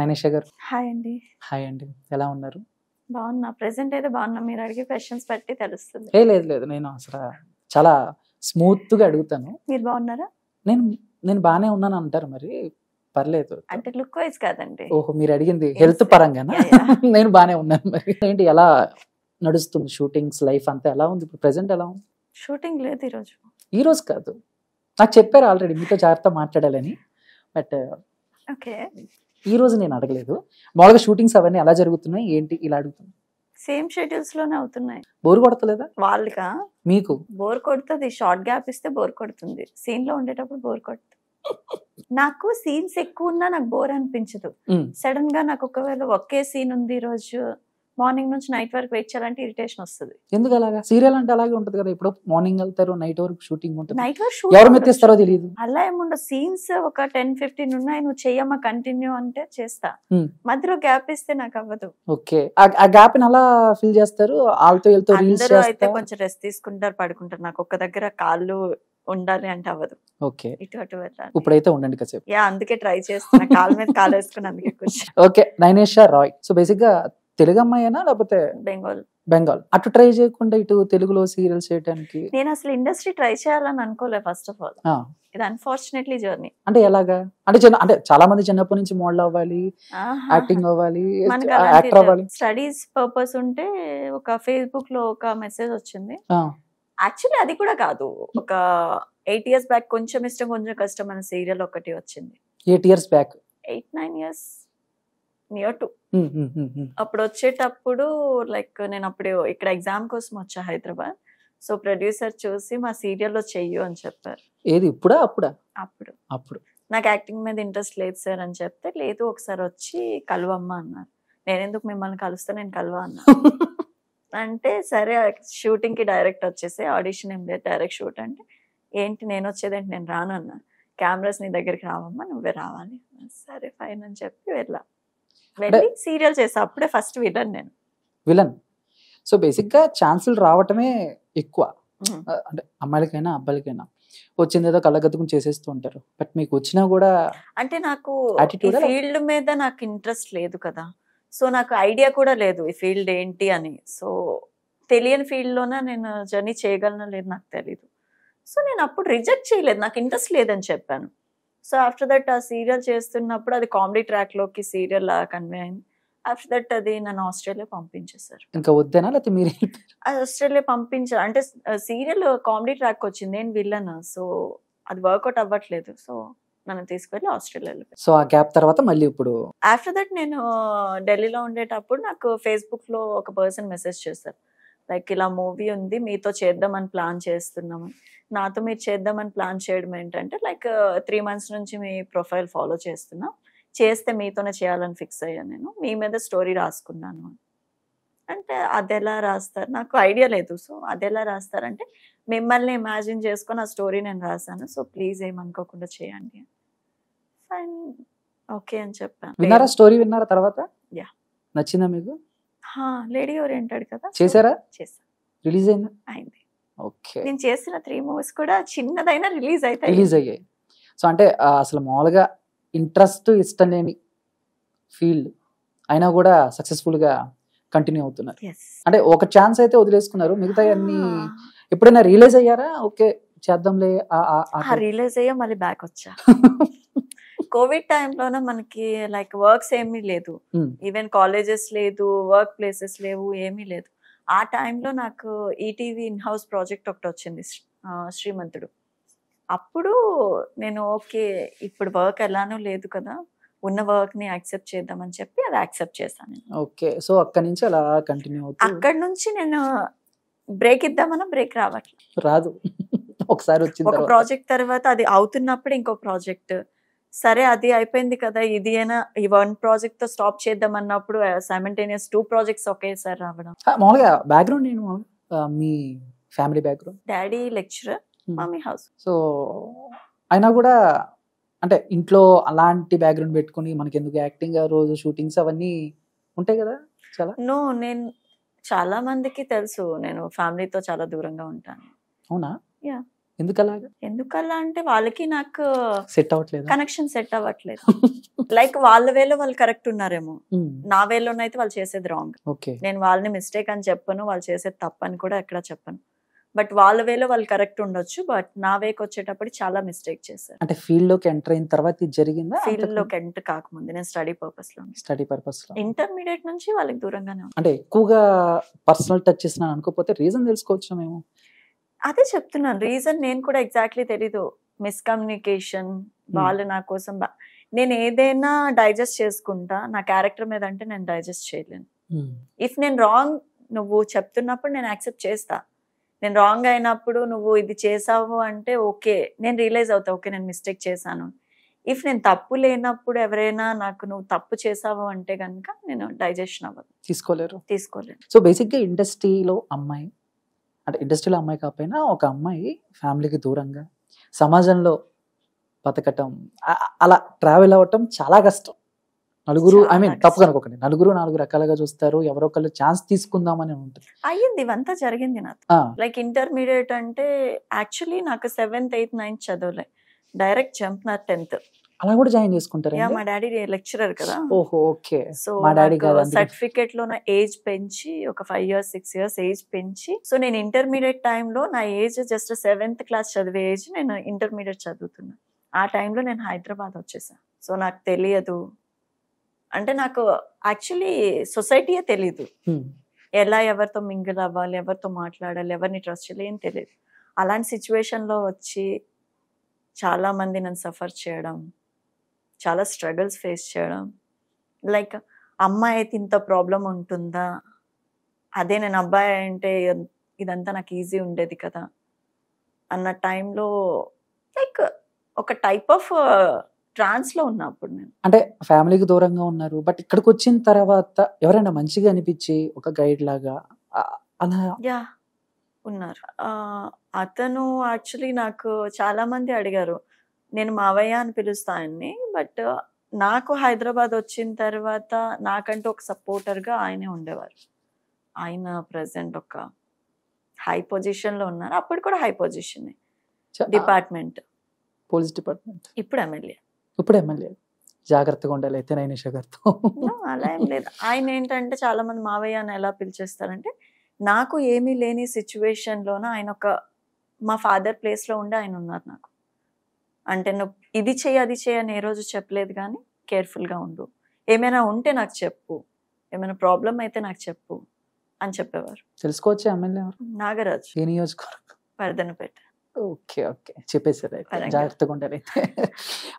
మనీషా గారు హాయ్ అండి హాయ్ అండి ఎలా ఉన్నారు బాగున్నా ప్రెసెంట్ అయితే బాగున్నా మీరు అడిగే క్వశ్చన్స్ బట్టి తెలుస్తుంది ఏ లేదు లేదు నేను అసలు చాలా స్మూత్గా అడుగుతాను మీరు బాగున్నారా నేను నేను బాగానే ఉన్నాను అంటారు మరి పర్లేదు అంటే లుక్ వైజ్ కాదండి ఓహో మీరు అడిగింది హెల్త్ పరంగానా నేను బాగానే ఉన్నాను మరి ఏంటి ఎలా నడుస్తుంది షూటింగ్స్ లైఫ్ అంతా ఎలా ఉంది ఇప్పుడు ప్రెసెంట్ ఎలా ఉంది షూటింగ్ లేదు ఈరోజు ఈరోజు కాదు నాకు చెప్పారు ఆల్రెడీ మీతో జాగ్రత్త మాట్లాడాలని బట్ ఓకే ఈ రోజు నేను అడగలేదు మామూలుగా షూటింగ్స్ అవన్నీ ఎలా జరుగుతున్నాయి ఏంటి ఇలా అడుగుతున్నాయి సేమ్ షెడ్యూల్స్ లోనే అవుతున్నాయి బోర్ కొడతలేదా వాళ్ళకా మీకు బోర్ కొడుతుంది షార్ట్ గ్యాప్ ఇస్తే బోర్ కొడుతుంది సీన్ లో ఉండేటప్పుడు బోర్ కొడుతుంది నాకు సీన్స్ ఎక్కువ ఉన్నా నాకు బోర్ అనిపించదు సడన్ గా నాకు ఒకవేళ ఒకే సీన్ ఉంది ఈ రోజు మార్నింగ్ నుంచి నైట్ వరకు వెయిట్ చేయాలంటే ఇరిటేషన్ వస్తుంది ఎందుకు అలాగా సీరియల్ అంటే అలాగే ఉంటుంది కదా ఇప్పుడు మార్నింగ్ వెళ్తారు నైట్ వరకు షూటింగ్ ఉంటుంది నైట్ వరకు ఎవరు మెత్తిస్తారో తెలియదు అలా ఏముండదు సీన్స్ ఒక టెన్ ఫిఫ్టీన్ ఉన్నాయి నువ్వు చెయ్యమ్మా కంటిన్యూ అంటే చేస్తా మధ్యలో గ్యాప్ ఇస్తే నాకు అవ్వదు ఓకే ఆ గ్యాప్ ని అలా ఫిల్ చేస్తారు వాళ్ళతో వెళ్తూ రీల్స్ అయితే కొంచెం రెస్ట్ తీసుకుంటారు పడుకుంటారు నాకు ఒక్క దగ్గర కాళ్ళు ఉండాలి అంటే అవ్వదు ఓకే ఇటు అటు ఇప్పుడైతే ఉండండి కాసేపు యా అందుకే ట్రై చేస్తున్నా కాల్ మీద కాలు వేసుకుని అందుకే okay Nainesha Rai so basic గా తెలుగు అమ్మాయినా లేకపోతే బెంగాల్ బెంగాల్ అటు ట్రై చేయకుండా ఇటు తెలుగులో సీరియల్స్ చేయడానికి నేను అసలు ఇండస్ట్రీ ట్రై చేయాలని అనుకోలే ఫస్ట్ ఆఫ్ ఆల్ ఇది అన్ఫార్చునేట్లీ జర్నీ అంటే ఎలాగా అంటే అంటే చాలా మంది చిన్నప్పటి నుంచి మోడల్ అవ్వాలి యాక్టింగ్ అవ్వాలి యాక్టర్ అవ్వాలి స్టడీస్ పర్పస్ ఉంటే ఒక ఫేస్బుక్ లో ఒక మెసేజ్ వచ్చింది యాక్చువల్లీ అది కూడా కాదు ఒక ఎయిట్ ఇయర్స్ బ్యాక్ కొంచెం ఇష్టం కొంచెం కష్టం అనే సీరియల్ ఒకటి వచ్చింది eight years back eight nine years near to hmm, hmm, hmm, అప్పుడు వచ్చేటప్పుడు లైక్ నేను అప్పుడు ఇక్కడ ఎగ్జామ్ కోసం వచ్చా హైదరాబాద్ సో ప్రొడ్యూసర్ చూసి మా సీరియల్లో చెయ్యు అని చెప్పారు ఏది ఇప్పుడా అప్పుడా అప్పుడు అప్పుడు నాకు యాక్టింగ్ మీద ఇంట్రెస్ట్ లేదు సార్ అని చెప్తే లేదు ఒకసారి వచ్చి కలువమ్మ అన్నారు నేనెందుకు మిమ్మల్ని కలుస్తా నేను కలువ అన్నా అంటే సరే షూటింగ్ కి డైరెక్ట్ వచ్చేసి ఆడిషన్ ఏం లేదు డైరెక్ట్ షూట్ అంటే ఏంటి నేను వచ్చేదంటే నేను రానన్నా కెమెరాస్ నీ దగ్గరికి రావమ్మా నువ్వే రావాలి సరే ఫైన్ అని చెప్పి వెళ్ళా సీరియల్ చేస్తా అప్పుడే ఫస్ట్ విలన్ నేను విలన్ సో బేసిక్గా ఛాన్సులు రావటమే ఎక్కువ అంటే అమ్మాయిలకైనా అబ్బాయిలకైనా వచ్చింది ఏదో కళ్ళగద్దుకుని చేసేస్తూ ఉంటారు బట్ మీకు వచ్చినా కూడా అంటే నాకు ఫీల్డ్ మీద నాకు ఇంట్రెస్ట్ లేదు కదా సో నాకు ఐడియా కూడా లేదు ఈ ఫీల్డ్ ఏంటి అని సో తెలియని ఫీల్డ్లోనే నేను జర్నీ చేయగలనా లేదు నాకు తెలీదు సో నేను అప్పుడు రిజెక్ట్ చేయలేదు నాకు ఇంట్రెస్ట్ లేదని చెప్పాను సో ఆఫ్టర్ దట్ ఆ సీరియల్ చేస్తున్నప్పుడు అది కామెడీ ట్రాక్లోకి సీరియల్ లాగా కన్వే అయింది ఆఫ్టర్ దట్ అది నన్ను ఆస్ట్రేలియా పంపించేశారు ఇంకా వద్దేనా లేకపోతే మీరు అది ఆస్ట్రేలియా పంపించారు అంటే సీరియల్ కామెడీ ట్రాక్ వచ్చింది నేను విల్లన్ సో అది వర్కౌట్ అవ్వట్లేదు సో నన్ను తీసుకెళ్ళి ఆస్ట్రేలియాలో సో ఆ గ్యాప్ తర్వాత మళ్ళీ ఇప్పుడు ఆఫ్టర్ దట్ నేను ఢిల్లీలో ఉండేటప్పుడు నాకు ఫేస్బుక్ లో ఒక పర్సన్ మెసేజ్ చేశారు లైక్ ఇలా మూవీ ఉంది మీతో చేద్దామని ప్లాన్ చేస్తున్నాము నాతో మీరు చేద్దామని ప్లాన్ చేయడం ఏంటంటే లైక్ త్రీ మంత్స్ నుంచి మీ ప్రొఫైల్ ఫాలో చేస్తున్నాం చేస్తే మీతోనే చేయాలని ఫిక్స్ అయ్యాను నేను మీ మీద స్టోరీ రాసుకున్నాను అంటే అది ఎలా రాస్తారు నాకు ఐడియా లేదు సో అది ఎలా రాస్తారంటే మిమ్మల్ని ఇమాజిన్ చేసుకొని ఆ స్టోరీ నేను రాశాను సో ప్లీజ్ ఏమనుకోకుండా చేయండి అండ్ ఓకే అని చెప్పాను విన్నారా స్టోరీ విన్నారా తర్వాత యా నచ్చిందా మీకు లేడీ ఓరియంటెడ్ కదా చేశారా చేశాను రిలీజ్ అయిందా అయింది ఓకే నేను చేసిన త్రీ మూవీస్ కూడా చిన్నదైనా రిలీజ్ అయితే రిలీజ్ అయ్యాయి సో అంటే అసలు మామూలుగా ఇంట్రెస్ట్ ఇష్టం లేని ఫీల్డ్ అయినా కూడా సక్సెస్ఫుల్గా కంటిన్యూ అవుతున్నారు అంటే ఒక ఛాన్స్ అయితే వదిలేసుకున్నారు మిగతా అన్ని ఎప్పుడైనా రియలైజ్ అయ్యారా ఓకే చేద్దాంలే రియలైజ్ అయ్యా మళ్ళీ బ్యాక్ వచ్చా కోవిడ్ టైంలోనే మనకి లైక్ వర్క్స్ ఏమీ లేదు ఈవెన్ hmm. కాలేజెస్ లేదు వర్క్ ప్లేసెస్ లేవు ఏమీ లేదు ఆ టైంలో నాకు ఈటీవీ ఇన్ హౌస్ ప్రాజెక్ట్ ఒకటి వచ్చింది శ్రీమంతుడు అప్పుడు నేను ఓకే ఇప్పుడు వర్క్ ఎలానో లేదు కదా ఉన్న వర్క్ ని యాక్సెప్ట్ చేద్దామని చెప్పి అది యాక్సెప్ట్ చేశాను ఓకే సో అక్కడి నుంచి అలా కంటిన్యూ అక్కడి నుంచి నేను బ్రేక్ ఇద్దామన్నా బ్రేక్ రావట్లేదు రాదు ఒకసారి వచ్చింది ఒక ప్రాజెక్ట్ తర్వాత అది అవుతున్నప్పుడు ఇంకో ప్రాజెక్ట్ సరే అది అయిపోయింది కదా ఇది అయినా ఈ వన్ ప్రాజెక్ట్ తో స్టాప్ చేద్దాం అన్నప్పుడు సైమంటేనియస్ టూ ప్రాజెక్ట్స్ ఒకేసారి రావడం మామూలుగా బ్యాక్గ్రౌండ్ నేను మీ family background daddy lecturer mummy house so అయినా కూడా అంటే ఇంట్లో అలాంటి బ్యాక్గ్రౌండ్ పెట్టుకుని మనకి ఎందుకు యాక్టింగ్ రోజు షూటింగ్స్ అవన్నీ ఉంటాయి కదా చాలా నో నేను చాలా మందికి తెలుసు నేను ఫ్యామిలీతో చాలా దూరంగా ఉంటాను అవునా యా ఎందుకలాగా ఎందుకలా అంటే వాళ్ళకి నాకు సెట్ అవ్వట్లేదు కనెక్షన్ సెట్ అవ్వట్లేదు లైక్ వాళ్ళ వేలో వాళ్ళు కరెక్ట్ ఉన్నారేమో hmm. నా వేలోనైతే వాళ్ళు చేసేది రాంగ్ నేను వాళ్ళని మిస్టేక్ అని చెప్పను వాళ్ళు చేసేది తప్పని కూడా ఎక్కడ చెప్పను బట్ వాళ్ళ వేలో వాళ్ళు కరెక్ట్ ఉండొచ్చు బట్ నా వేకి వచ్చేటప్పుడు చాలా మిస్టేక్ చేశారు అంటే ఫీల్డ్ లోకి ఎంటర్ అయిన తర్వాత జరిగిందా ఫీల్డ్ లోకి ఎంటర్ కాకముందు నేను స్టడీ పర్పస్ లో స్టడీ పర్పస్ లో ఇంటర్మీడియట్ నుంచి వాళ్ళకి దూరంగానే అంటే ఎక్కువగా పర్సనల్ టచ్ చేసిన అనుకోకపోతే రీజన్ తెలుసుకోవచ్చు మేము అదే చెప్తున్నాను రీజన్ నేను కూడా ఎగ్జాక్ట్లీ తెలీదు మిస్కమ్యూనికేషన్ వాళ్ళు నా కోసం నేను ఏదైనా డైజెస్ట్ చేసుకుంటా నా క్యారెక్టర్ మీద అంటే నేను డైజెస్ట్ చేయలేను ఇఫ్ నేను రాంగ్ నువ్వు చెప్తున్నప్పుడు నేను యాక్సెప్ట్ చేస్తా నేను రాంగ్ అయినప్పుడు నువ్వు ఇది చేసావు అంటే ఓకే నేను రియలైజ్ అవుతా ఓకే నేను మిస్టేక్ చేశాను ఇఫ్ నేను తప్పు లేనప్పుడు ఎవరైనా నాకు నువ్వు తప్పు చేసావు అంటే కనుక నేను డైజెషన్ అవ్వదు తీసుకోలేరు తీసుకోలేరు సో బేసిక్గా ఇండస్ట్రీలో అమ్మాయి అంటే ఇండస్ట్రీలో అమ్మాయి కాకపోయినా ఒక అమ్మాయి ఫ్యామిలీకి దూరంగా సమాజంలో బతకటం అలా ట్రావెల్ అవ్వటం చాలా కష్టం నలుగురు ఐ మీన్ తప్పు కనుకోకండి నలుగురు నాలుగు రకాలుగా చూస్తారు ఎవరో ఒకళ్ళు ఛాన్స్ తీసుకుందామని ఉంటుంది అయ్యింది ఇవంతా జరిగింది నాకు లైక్ ఇంటర్మీడియట్ అంటే యాక్చువల్లీ నాకు సెవెంత్ ఎయిత్ నైన్త్ చదవలే డైరెక్ట్ జంప్ నా టెన్త్ అలా కూడా జాయిన్ చేసుకుంటారు మా డాడీ లెక్చరర్ కదా ఓహో ఓకే సో మా డాడీ సర్టిఫికేట్ లో నా ఏజ్ పెంచి ఒక five years six years age పెంచి సో నేను ఇంటర్మీడియట్ లో నా ఏజ్ జస్ట్ సెవెంత్ క్లాస్ చదివే ఏజ్ నేను ఇంటర్మీడియట్ చదువుతున్నా ఆ టైంలో నేను హైదరాబాద్ వచ్చేసా సో నాకు తెలియదు అంటే నాకు యాక్చువల్లీ సొసైటీయే తెలియదు ఎలా ఎవరితో మింగిల్ అవ్వాలి ఎవరితో మాట్లాడాలి ఎవరిని ట్రస్ట్ చేయాలి ఏం తెలియదు అలాంటి సిచ్యువేషన్లో వచ్చి చాలా మంది నన్ను సఫర్ చేయడం చాలా స్ట్రగల్స్ ఫేస్ చేయడం లైక్ అమ్మాయి అయితే ఇంత ప్రాబ్లం ఉంటుందా అదే నేను అబ్బాయి అంటే ఇదంతా నాకు ఈజీ ఉండేది కదా అన్న టైంలో లైక్ ఒక టైప్ ఆఫ్ ట్రాన్స్ లో అప్పుడు నేను అంటే ఫ్యామిలీకి దూరంగా ఉన్నారు బట్ ఇక్కడికి వచ్చిన తర్వాత ఎవరైనా మంచిగా అనిపించి ఒక గైడ్ లాగా అలా యా ఉన్నారు అతను యాక్చువల్లీ నాకు చాలా మంది అడిగారు నేను మావయ్య అని పిలుస్తా ఆయన్ని బట్ నాకు హైదరాబాద్ వచ్చిన తర్వాత నాకంటూ ఒక సపోర్టర్గా ఆయనే ఉండేవారు ఆయన ప్రజెంట్ ఒక హై పొజిషన్లో ఉన్నారు అప్పుడు కూడా high position department police department ఇప్పుడు ఎమ్మెల్యే ఇప్పుడు ఎమ్మెల్యే జాగ్రత్తగా ఉండాలి అయితే నేను అలా ఏం లేదు ఆయన ఏంటంటే చాలా మంది మావయ్య అని ఎలా పిలిచేస్తారంటే నాకు ఏమీ లేని సిచ్యువేషన్లోన ఆయన ఒక మా ఫాదర్ ప్లేస్లో ఉండి ఆయన ఉన్నారు నాకు అంటే నువ్వు ఇది చేయి అది చేయి అని ఏ రోజు చెప్పలేదు కానీ కేర్ఫుల్గా ఉండు ఏమైనా ఉంటే నాకు చెప్పు ఏమైనా ప్రాబ్లం అయితే నాకు చెప్పు అని చెప్పేవారు తెలుసుకోవచ్చు ఎమ్మెల్యే నాగరాజ్ ఏ నియోజకవర్గం వరదనపేట ఓకే ఓకే చెప్పేసారు జాగ్రత్తగా ఉండాలి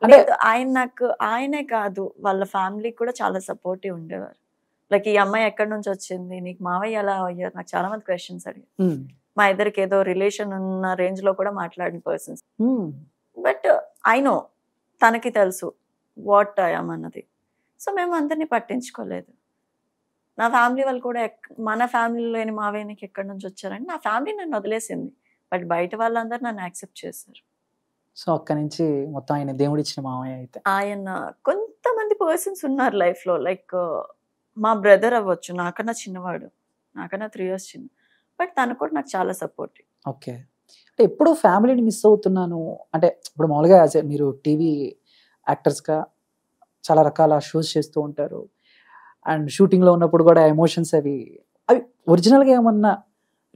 అంటే ఆయన నాకు ఆయనే కాదు వాళ్ళ ఫ్యామిలీ కూడా చాలా సపోర్టివ్ ఉండేవారు లైక్ ఈ అమ్మాయి ఎక్కడి నుంచి వచ్చింది నీకు మావయ్య ఎలా అయ్యారు నాకు చాలా మంది క్వశ్చన్స్ అడిగారు మా ఇద్దరికి ఏదో రిలేషన్ ఉన్న రేంజ్ లో కూడా మాట్లాడిన పర్సన్స్ బట్ ఐ నో తనకి తెలుసు వాట్ ఐఎమ్ అన్నది సో మేము అందరినీ పట్టించుకోలేదు నా ఫ్యామిలీ వాళ్ళు కూడా మన ఫ్యామిలీలోని మావయ్యకి ఎక్కడి నుంచి వచ్చారని నా ఫ్యామిలీ నన్ను వదిలేసింది బట్ బయట వాళ్ళందరూ నన్ను యాక్సెప్ట్ చేశారు సో అక్కడి నుంచి మొత్తం ఆయన దేవుడిచ్చిన ఇచ్చిన మామయ్య అయితే ఆయన కొంతమంది పర్సన్స్ ఉన్నారు లైఫ్లో లైక్ మా బ్రదర్ అవ్వచ్చు నాకన్నా చిన్నవాడు నాకన్నా త్రీ ఇయర్స్ చిన్న బట్ తను కూడా నాకు చాలా సపోర్టివ్ ఓకే అంటే ఎప్పుడు ఫ్యామిలీని మిస్ అవుతున్నాను అంటే ఇప్పుడు మామూలుగా యాజ్ మీరు టీవీ యాక్టర్స్గా చాలా రకాల షోస్ చేస్తూ ఉంటారు అండ్ షూటింగ్లో ఉన్నప్పుడు కూడా ఎమోషన్స్ అవి అవి ఒరిజినల్గా ఏమన్నా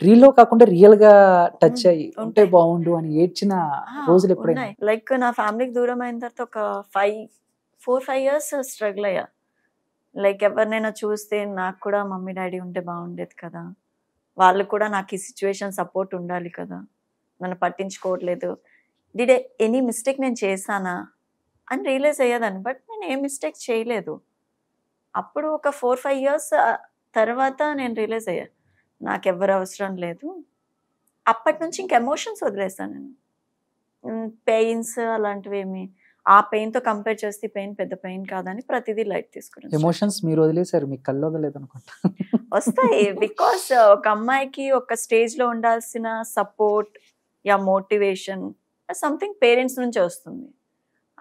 రీల్లో కాకుండా రియల్ గా టచ్ అయ్యి ఉంటే బాగుండు అని ఏడ్చిన రోజులు ఎప్పుడైనా లైక్ నా ఫ్యామిలీకి దూరం అయిన తర్వాత ఒక five four five years struggle అయ్యా లైక్ ఎవరినైనా చూస్తే నాకు కూడా మమ్మీ డాడీ ఉంటే బాగుండేది కదా వాళ్ళు కూడా నాకు ఈ సిచ్యువేషన్ సపోర్ట్ ఉండాలి కదా నన్ను పట్టించుకోవట్లేదు డిడ్ ఎనీ మిస్టేక్ నేను చేశానా అని రియలైజ్ అయ్యేదాన్ని బట్ నేను ఏ మిస్టేక్ చేయలేదు అప్పుడు ఒక ఫోర్ ఫైవ్ ఇయర్స్ తర్వాత నేను రియలైజ్ అయ్యా ఎవరు అవసరం లేదు అప్పటి నుంచి ఇంక ఎమోషన్స్ వదిలేస్తాను నేను పెయిన్స్ అలాంటివి ఏమి ఆ పెయిన్తో కంపేర్ చేస్తే పెయిన్ పెద్ద పెయిన్ కాదని ప్రతిదీ లైట్ తీసుకున్నాను ఎమోషన్స్ మీరు వదిలేసారు మీకు కళ్ళు వదలేదు అనుకుంటా వస్తాయి బికాస్ ఒక అమ్మాయికి ఒక స్టేజ్లో ఉండాల్సిన support yeah motivation something parents నుంచి వస్తుంది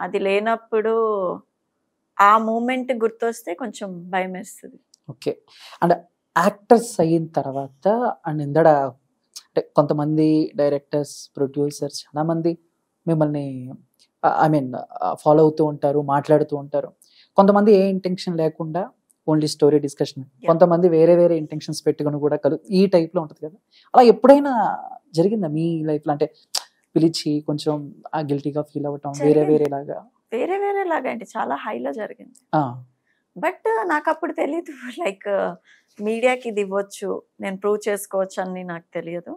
అది లేనప్పుడు ఆ మూమెంట్ గుర్తొస్తే కొంచెం భయం వేస్తుంది ఓకే అండ్ యాక్టర్స్ అయిన తర్వాత అండ్ ఇందడ అంటే కొంతమంది డైరెక్టర్స్ ప్రొడ్యూసర్స్ చాలామంది మిమ్మల్ని ఐ మీన్ ఫాలో అవుతూ ఉంటారు మాట్లాడుతూ ఉంటారు కొంతమంది ఏ ఇంటెన్షన్ లేకుండా ఓన్లీ స్టోరీ డిస్కషన్ కొంతమంది వేరే వేరే ఇంటెన్షన్స్ పెట్టుకుని కూడా కలు ఈ టైప్ లో ఉంటుంది కదా అలా ఎప్పుడైనా జరిగిందా మీ లైఫ్ లో అంటే పిలిచి కొంచెం గిల్టీగా ఫీల్ అవ్వటం వేరే వేరే లాగా వేరే వేరే లాగా అంటే చాలా హైలో జరిగింది బట్ నాకు అప్పుడు తెలియదు లైక్ మీడియాకి ఇది ఇవ్వచ్చు నేను ప్రూవ్ చేసుకోవచ్చు అని నాకు తెలియదు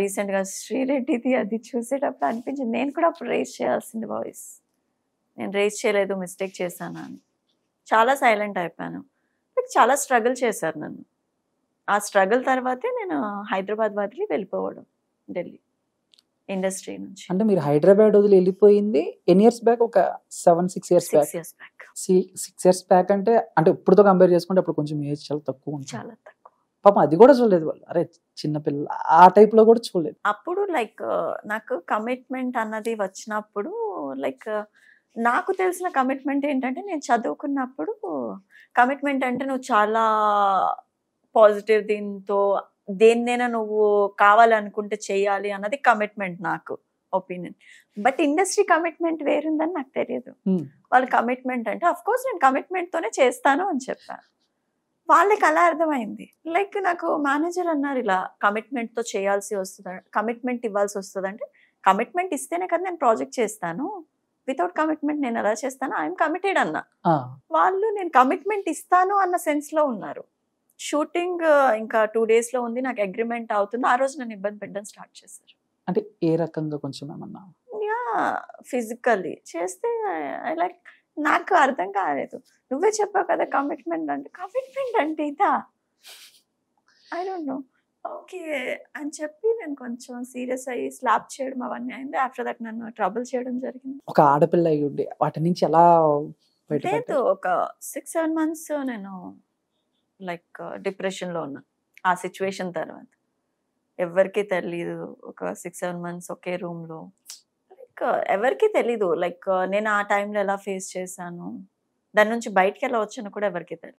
రీసెంట్గా శ్రీరెడ్డిది అది చూసేటప్పుడు అనిపించింది నేను కూడా అప్పుడు రేస్ చేయాల్సింది వాయిస్ నేను రేస్ చేయలేదు మిస్టేక్ చేశాను అని చాలా సైలెంట్ అయిపోయాను లైక్ చాలా స్ట్రగుల్ చేశారు నన్ను ఆ స్ట్రగుల్ తర్వాతే నేను హైదరాబాద్ వదిలి వెళ్ళిపోవడం ఢిల్లీ ఇండస్ట్రీ నుంచి అంటే మీరు హైదరాబాద్ వదిలి వెళ్ళిపోయింది ఎన్ని ఇయర్స్ బ్యాక్ ఒక seven six years back six years back అంటే అంటే ఇప్పుడుతో కంపేర్ చేసుకుంటే అప్పుడు కొంచెం ఏజ్ చాలా తక్కువ చాలా తక్కువ పాపం అది కూడా చూడలేదు వాళ్ళు అరే చిన్నపిల్ల ఆ టైప్ లో కూడా చూడలేదు అప్పుడు లైక్ నాకు కమిట్మెంట్ అన్నది వచ్చినప్పుడు లైక్ నాకు తెలిసిన కమిట్మెంట్ ఏంటంటే నేను చదువుకున్నప్పుడు కమిట్మెంట్ అంటే నువ్వు చాలా పాజిటివ్ దీంతో దేన్నైనా నువ్వు కావాలనుకుంటే చేయాలి అన్నది కమిట్మెంట్ నాకు ఒపీనియన్ బట్ ఇండస్ట్రీ కమిట్మెంట్ వేరుందని నాకు తెలియదు hmm. వాళ్ళ కమిట్మెంట్ అంటే అఫ్ కోర్స్ నేను తోనే చేస్తాను అని చెప్పాను వాళ్ళకి అలా అర్థమైంది లైక్ నాకు మేనేజర్ అన్నారు ఇలా కమిట్మెంట్ తో చేయాల్సి వస్తుంది కమిట్మెంట్ ఇవ్వాల్సి వస్తుంది అంటే కమిట్మెంట్ ఇస్తేనే కదా నేను ప్రాజెక్ట్ చేస్తాను వితౌట్ కమిట్మెంట్ నేను ఎలా చేస్తాను ఐఎమ్ కమిటెడ్ అన్న వాళ్ళు నేను కమిట్మెంట్ ఇస్తాను అన్న సెన్స్ లో ఉన్నారు షూటింగ్ ఇంకా టూ డేస్ లో ఉంది నాకు అగ్రిమెంట్ అవుతుంది ఆ రోజు నన్ను ఇబ్బంది పెట్టడం స్టార్ట్ చేశారు అంటే ఏ రకంగా కొంచెం ఏమన్నా యా ఫిజికల్లీ చేస్తే లైక్ నాకు అర్థం కాలేదు నువ్వే చెప్పావు కదా కమిట్మెంట్ అంటే కమిట్మెంట్ అంటే ఇదా ఐ డోంట్ నో ఓకే అని చెప్పి నేను కొంచెం సీరియస్ అయ్యి స్లాప్ చేయడం అవన్నీ అయింది ఆఫ్టర్ దట్ నన్ను ట్రబుల్ చేయడం జరిగింది ఒక ఆడపిల్ల అయి ఉండి వాటి నుంచి ఎలా లేదు ఒక సిక్స్ సెవెన్ మంత్స్ నేను లైక్ డిప్రెషన్ లో ఉన్నా ఆ సిచ్యువేషన్ తర్వాత ఎవరికి తెలీదు ఒక సిక్స్ సెవెన్ మంత్స్ ఒకే రూమ్ లో లైక్ ఎవరికి తెలీదు లైక్ నేను ఆ టైంలో ఎలా ఫేస్ చేశాను దాని నుంచి బయటకు ఎలా వచ్చాను కూడా ఎవరికి తెలియదు